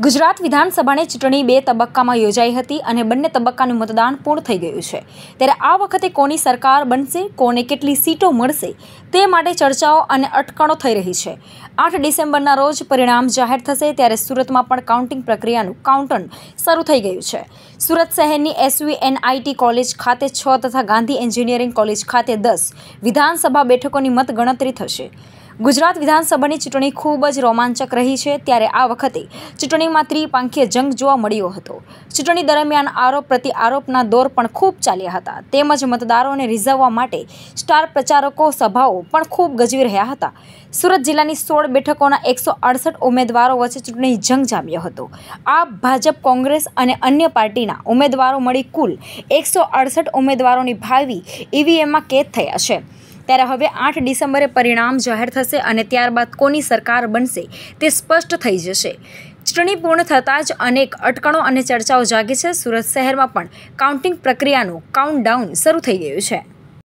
ગુજરાત વિધાનસભાની ચૂંટણી બે તબક્કામાં યોજાઈ હતી અને બંને તબક્કાનું મતદાન પૂર્ણ થઈ ગયું છે ત્યારે આ વખતે કોની સરકાર બનશે કોને કેટલી સીટો મળશે તે માટે ચર્ચાઓ અને અટકણો થઈ રહી છે આઠ ડિસેમ્બરના રોજ પરિણામ જાહેર થશે ત્યારે સુરતમાં પણ કાઉન્ટિંગ પ્રક્રિયાનું કાઉન્ટન શરૂ થઈ ગયું છે સુરત શહેરની એસવી એસવીએનઆઈટી કોલેજ ખાતે છ તથા ગાંધી એન્જિનિયરિંગ કોલેજ ખાતે દસ વિધાનસભા બેઠકોની મતગણતરી થશે ગુજરાત વિધાનસભાની ચૂંટણી ખૂબ જ રોમાંચક રહી છે ત્યારે આ વખતે ચૂંટણીમાં ત્રિપાંખીય જંગ જોવા મળ્યો હતો ચૂંટણી દરમિયાન આરોપ પ્રતિ આરોપના દોર પણ ખૂબ ચાલ્યા હતા તેમજ મતદારોને રીઝવવા માટે સ્ટાર પ્રચારકો સભાઓ પણ ખૂબ ગજવી રહ્યા હતા સુરત જિલ્લાની સોળ બેઠકોના એકસો અડસઠ ઉમેદવારો વચ્ચે ચૂંટણી જંગ જામ્યો હતો આ ભાજપ કોંગ્રેસ અને અન્ય પાર્ટીના ઉમેદવારો મળી કુલ એકસો અડસઠ ઉમેદવારોની ભાવી ઈવીએમમાં કેદ થયા છે ત્યારે હવે આઠ ડિસેમ્બરે પરિણામ જાહેર થશે અને ત્યારબાદ કોની સરકાર બનશે તે સ્પષ્ટ થઈ જશે ચૂંટણી પૂર્ણ થતાં જ અનેક અટકણો અને ચર્ચાઓ જાગી છે સુરત શહેરમાં પણ કાઉન્ટિંગ પ્રક્રિયાનું કાઉન્ટડાઉન શરૂ થઈ ગયું છે